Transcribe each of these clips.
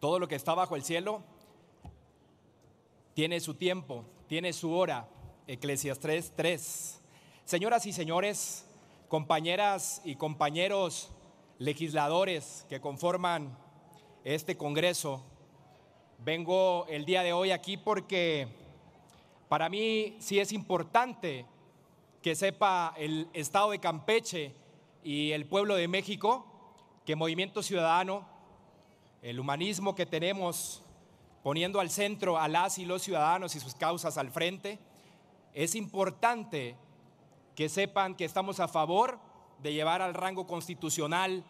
Todo lo que está bajo el cielo tiene su tiempo, tiene su hora. Eclesias tres. 3. Señoras y señores, compañeras y compañeros legisladores que conforman este Congreso, vengo el día de hoy aquí porque para mí sí es importante que sepa el Estado de Campeche y el pueblo de México que Movimiento Ciudadano el humanismo que tenemos poniendo al centro a las y los ciudadanos y sus causas al frente, es importante que sepan que estamos a favor de llevar al rango constitucional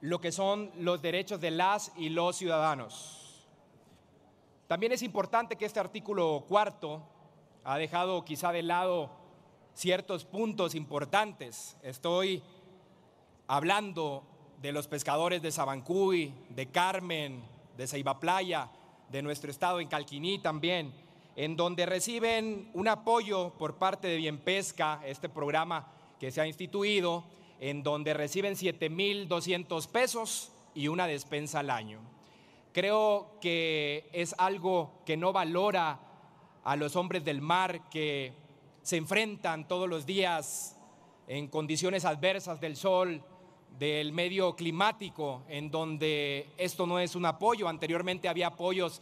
lo que son los derechos de las y los ciudadanos. También es importante que este artículo cuarto ha dejado quizá de lado ciertos puntos importantes. Estoy hablando de los pescadores de Sabancuy, de Carmen, de Ceiba Playa, de nuestro estado en Calquiní también, en donde reciben un apoyo por parte de Bien este programa que se ha instituido, en donde reciben 7.200 pesos y una despensa al año. Creo que es algo que no valora a los hombres del mar que se enfrentan todos los días en condiciones adversas del sol, del medio climático, en donde esto no es un apoyo. Anteriormente había apoyos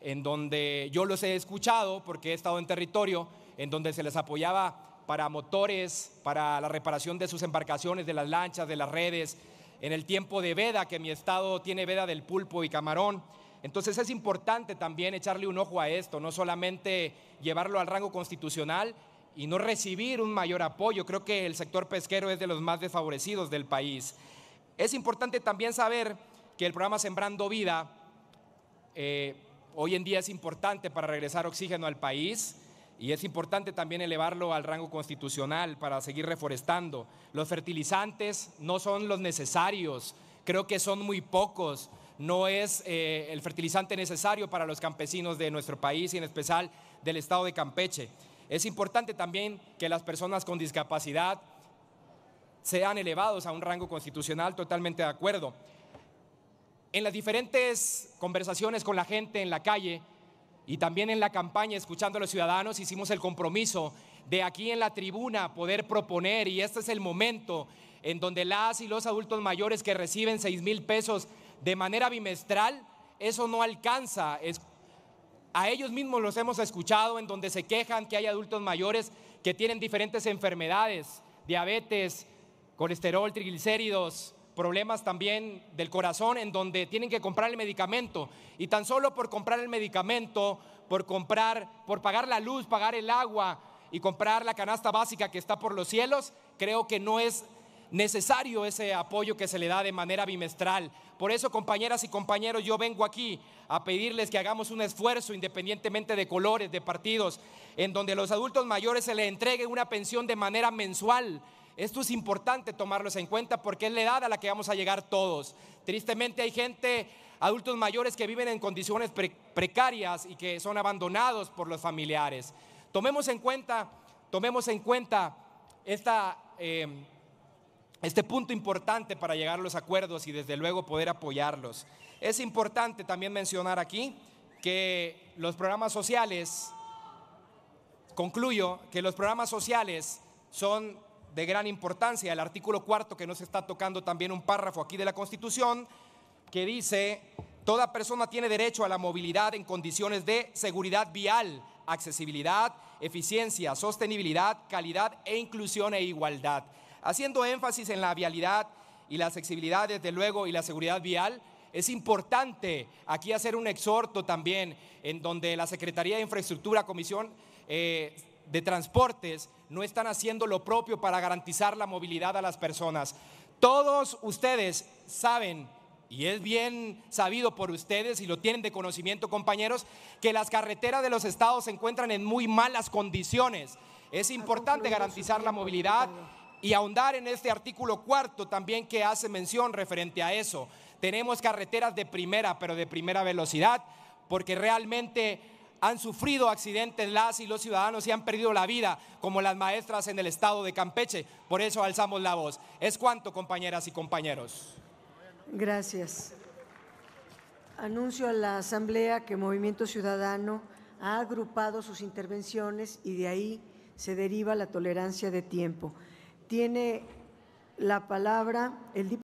en donde yo los he escuchado porque he estado en territorio, en donde se les apoyaba para motores, para la reparación de sus embarcaciones, de las lanchas, de las redes, en el tiempo de veda, que mi estado tiene veda del pulpo y camarón. Entonces es importante también echarle un ojo a esto, no solamente llevarlo al rango constitucional, y no recibir un mayor apoyo. Creo que el sector pesquero es de los más desfavorecidos del país. Es importante también saber que el programa Sembrando Vida eh, hoy en día es importante para regresar oxígeno al país y es importante también elevarlo al rango constitucional para seguir reforestando. Los fertilizantes no son los necesarios, creo que son muy pocos. No es eh, el fertilizante necesario para los campesinos de nuestro país y en especial del estado de Campeche. Es importante también que las personas con discapacidad sean elevados a un rango constitucional, totalmente de acuerdo. En las diferentes conversaciones con la gente en la calle y también en la campaña, escuchando a los ciudadanos, hicimos el compromiso de aquí en la tribuna poder proponer, y este es el momento en donde las y los adultos mayores que reciben seis mil pesos de manera bimestral, eso no alcanza, a ellos mismos los hemos escuchado en donde se quejan que hay adultos mayores que tienen diferentes enfermedades, diabetes, colesterol, triglicéridos, problemas también del corazón en donde tienen que comprar el medicamento y tan solo por comprar el medicamento, por comprar, por pagar la luz, pagar el agua y comprar la canasta básica que está por los cielos, creo que no es necesario ese apoyo que se le da de manera bimestral. Por eso, compañeras y compañeros, yo vengo aquí a pedirles que hagamos un esfuerzo independientemente de colores, de partidos, en donde a los adultos mayores se les entregue una pensión de manera mensual. Esto es importante tomarlos en cuenta porque es la edad a la que vamos a llegar todos. Tristemente hay gente, adultos mayores que viven en condiciones precarias y que son abandonados por los familiares. Tomemos en cuenta, tomemos en cuenta esta... Eh, este punto importante para llegar a los acuerdos y desde luego poder apoyarlos. Es importante también mencionar aquí que los programas sociales, concluyo, que los programas sociales son de gran importancia. El artículo cuarto, que nos está tocando también un párrafo aquí de la Constitución, que dice, toda persona tiene derecho a la movilidad en condiciones de seguridad vial, accesibilidad, eficiencia, sostenibilidad, calidad e inclusión e igualdad haciendo énfasis en la vialidad y la accesibilidad, desde luego, y la seguridad vial, es importante aquí hacer un exhorto también en donde la Secretaría de Infraestructura, Comisión eh, de Transportes, no están haciendo lo propio para garantizar la movilidad a las personas. Todos ustedes saben, y es bien sabido por ustedes y lo tienen de conocimiento compañeros, que las carreteras de los estados se encuentran en muy malas condiciones. Es importante garantizar la movilidad y ahondar en este artículo cuarto también que hace mención referente a eso. Tenemos carreteras de primera, pero de primera velocidad, porque realmente han sufrido accidentes las y los ciudadanos y han perdido la vida, como las maestras en el estado de Campeche. Por eso alzamos la voz. Es cuanto, compañeras y compañeros. Gracias. Anuncio a la Asamblea que Movimiento Ciudadano ha agrupado sus intervenciones y de ahí se deriva la tolerancia de tiempo tiene la palabra el diputado.